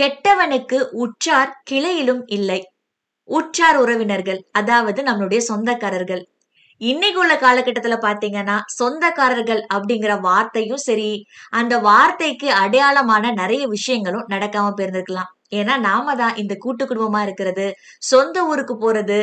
கெட்டவனுக்கு உற்றார் கிளையிலும் இல்லை உற்றார் உறவினர்கள் அதாவது நம்மளுடைய சொந்தக்காரர்கள் இன்னைக்கு உள்ள காலகட்டத்துல பாத்தீங்கன்னா சொந்தக்காரர்கள் அப்படிங்கிற வார்த்தையும் சரி அந்த வார்த்தைக்கு அடையாளமான நிறைய விஷயங்களும் நடக்காம போயிருந்திருக்கலாம் ஏன்னா நாம தான் இந்த கூட்டு குடும்பமா இருக்கிறது சொந்த ஊருக்கு போறது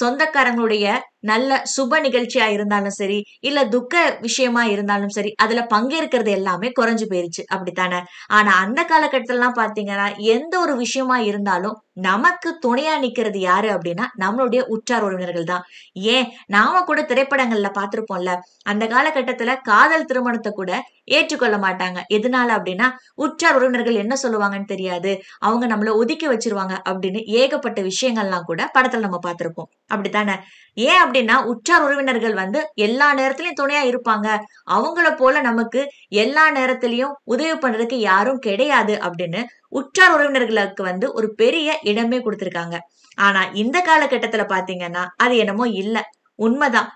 சொந்தக்காரங்களுடைய நல்ல சுப நிகழ்ச்சியா இருந்தாலும் சரி இல்ல துக்க விஷயமா இருந்தாலும் சரி அதுல பங்கேற்கிறது எல்லாமே குறைஞ்சு போயிருச்சு அப்படித்தானே ஆனா அந்த காலகட்டத்துல எல்லாம் பாத்தீங்கன்னா எந்த ஒரு விஷயமா இருந்தாலும் நமக்கு துணையா நிக்கிறது யாரு அப்படின்னா நம்மளுடைய உற்றார் உறவினர்கள் தான் ஏன் நாம கூட திரைப்படங்கள்ல பார்த்திருப்போம்ல அந்த காலகட்டத்துல காதல் திருமணத்தை கூட ஏற்றுக்கொள்ள மாட்டாங்க எதனால அப்படின்னா உற்றார் உறவினர்கள் என்ன சொல்லுவாங்கன்னு தெரியாது அவங்க நம்மள ஒதுக்கி வச்சிருவாங்க அப்படின்னு ஏகப்பட்ட விஷயங்கள்லாம் கூட படத்துல நம்ம பார்த்திருப்போம் அப்படித்தானே ஏன் அப்படின்னா உற்றார் உறவினர்கள் வந்து எல்லா நேரத்திலையும் துணையா இருப்பாங்க அவங்கள போல நமக்கு எல்லா நேரத்திலையும் உதவி பண்றதுக்கு யாரும் கிடையாது அப்படின்னு உற்றார் உறவினர்களுக்கு வந்து ஒரு பெரிய இடமே கொடுத்திருக்காங்க ஆனா இந்த காலகட்டத்துல பாத்தீங்கன்னா அது என்னமோ இல்ல உண்மைதான்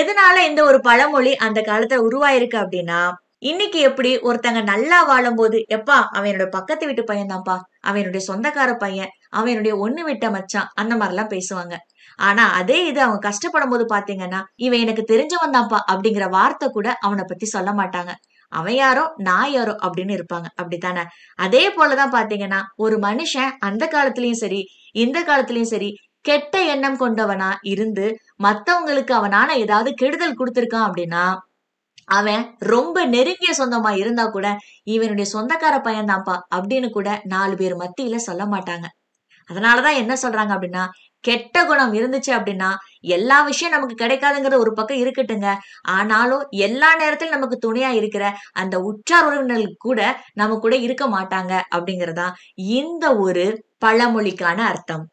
எதனால இந்த ஒரு பழமொழி அந்த காலத்துல உருவாயிருக்கு அப்படின்னா இன்னைக்கு எப்படி ஒருத்தங்க நல்லா வாழும் போது எப்பா அவனோட பக்கத்து வீட்டு பையன் தான்ப்பா அவனுடைய சொந்தக்கார பையன் அவனுடைய ஒண்ணு விட்ட மச்சான் அந்த மாதிரி எல்லாம் பேசுவாங்க ஆனா அதே இது அவன் கஷ்டப்படும் போது பாத்தீங்கன்னா இவன் எனக்கு தெரிஞ்சவன் தான்ப்பா அப்படிங்கிற வார்த்தை கூட அவனை பத்தி சொல்ல மாட்டாங்க அவன் யாரோ நான் யாரோ அப்படின்னு இருப்பாங்க அப்படித்தானே அதே போலதான் பாத்தீங்கன்னா ஒரு மனுஷன் அந்த காலத்திலயும் சரி இந்த காலத்திலயும் சரி கெட்ட எண்ணம் கொண்டவனா இருந்து மத்தவங்களுக்கு அவனான ஏதாவது கெடுதல் கொடுத்திருக்கான் அப்படின்னா அவன் ரொம்ப நெருங்கிய சொந்தமா இருந்தா கூட இவனுடைய சொந்தக்கார பையன்தான்ப்பா அப்படின்னு கூட நாலு பேர் மத்தியில சொல்ல மாட்டாங்க அதனாலதான் என்ன சொல்றாங்க அப்படின்னா கெட்ட குணம் இருந்துச்சு அப்படின்னா எல்லா விஷயம் நமக்கு கிடைக்காதுங்கிற ஒரு பக்கம் இருக்கட்டுங்க ஆனாலும் எல்லா நேரத்திலும் நமக்கு துணையா இருக்கிற அந்த உற்றார் உறவினர்கள் கூட நம்ம கூட இருக்க மாட்டாங்க அப்படிங்கிறதா இந்த ஒரு பழமொழிக்கான அர்த்தம்